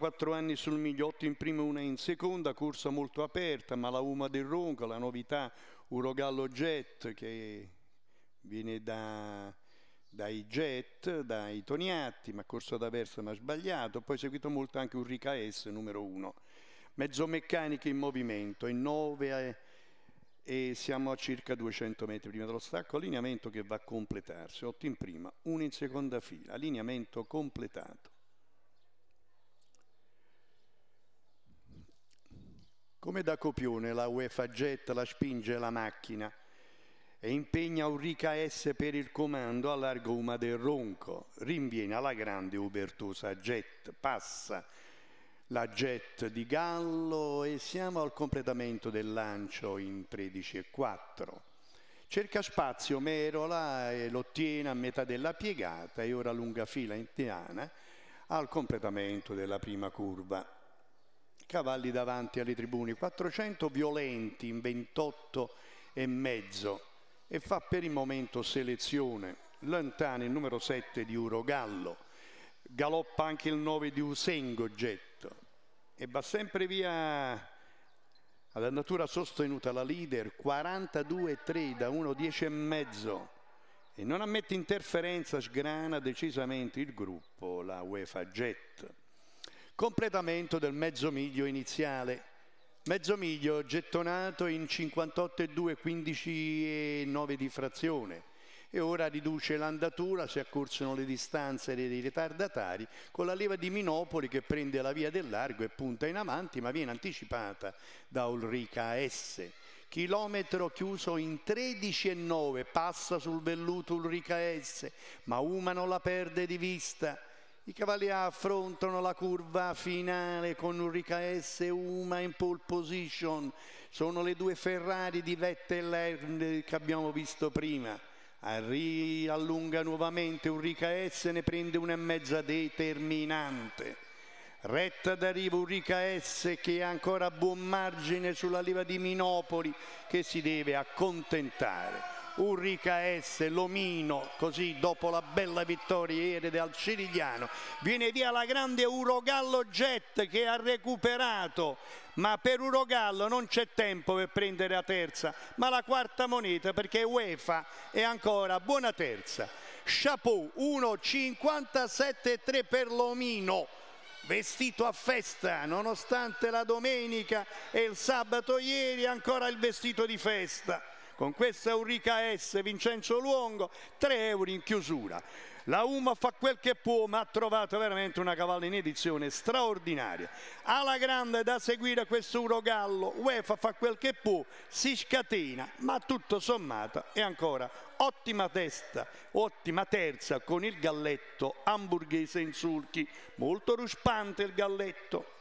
34 anni sul migliotto in prima e una in seconda, corsa molto aperta, ma la Uma del Ronco, la novità Urogallo Jet che viene da, dai Jet, dai Toniatti, ma corsa da versa ma sbagliato, poi seguito molto anche Urrica S numero 1. Mezzomeccaniche in movimento, in 9 e siamo a circa 200 metri prima dello stacco, allineamento che va a completarsi, 8 in prima, 1 in seconda fila, allineamento completato. Come da copione la UEFA getta, la spinge la macchina e impegna Ulrica S per il comando a del Ronco. Rinviene alla grande Ubertosa Jet, passa la Jet di Gallo e siamo al completamento del lancio in 13 e 4. Cerca spazio Merola e lo ottiene a metà della piegata e ora lunga fila indiana al completamento della prima curva cavalli davanti alle tribune, 400 violenti in 28 e mezzo e fa per il momento selezione. Lantani il numero 7 di Urogallo, galoppa anche il 9 di Usengo Getto e va sempre via ad andatura sostenuta la leader 42-3 da 1 mezzo e non ammette interferenza, sgrana decisamente il gruppo, la UEFA Jet completamento del mezzo miglio iniziale. Mezzo miglio gettonato in 58,2, 15,9 di frazione e ora riduce l'andatura, si accorciano le distanze dei ritardatari con la leva di Minopoli che prende la via del largo e punta in avanti ma viene anticipata da Ulrica S. Chilometro chiuso in 13,9, passa sul velluto Ulrica S, ma non la perde di vista i cavalli affrontano la curva finale con Ulrica S. Uma in pole position. Sono le due Ferrari di Vettel eh, che abbiamo visto prima. Arri allunga nuovamente Ulrica S. Ne prende una e mezza determinante. Retta d'arrivo Ulrica S che ha ancora buon margine sulla leva di Minopoli che si deve accontentare. Urrica S, Lomino, così dopo la bella vittoria ieri del Cirigliano. Viene via la grande Urogallo Jet che ha recuperato ma per Urogallo non c'è tempo per prendere la terza, ma la quarta moneta perché UEFA è ancora buona terza. Chapeau 1,57,3 per Lomino vestito a festa nonostante la domenica e il sabato ieri ancora il vestito di festa con questa Eurica S Vincenzo Luongo 3 euro in chiusura. La UMA fa quel che può ma ha trovato veramente una cavalla in edizione straordinaria. Alla grande da seguire questo Urogallo, UEFA fa quel che può, si scatena ma tutto sommato è ancora ottima testa, ottima terza con il galletto hamburghese in sulchi, molto ruspante il galletto.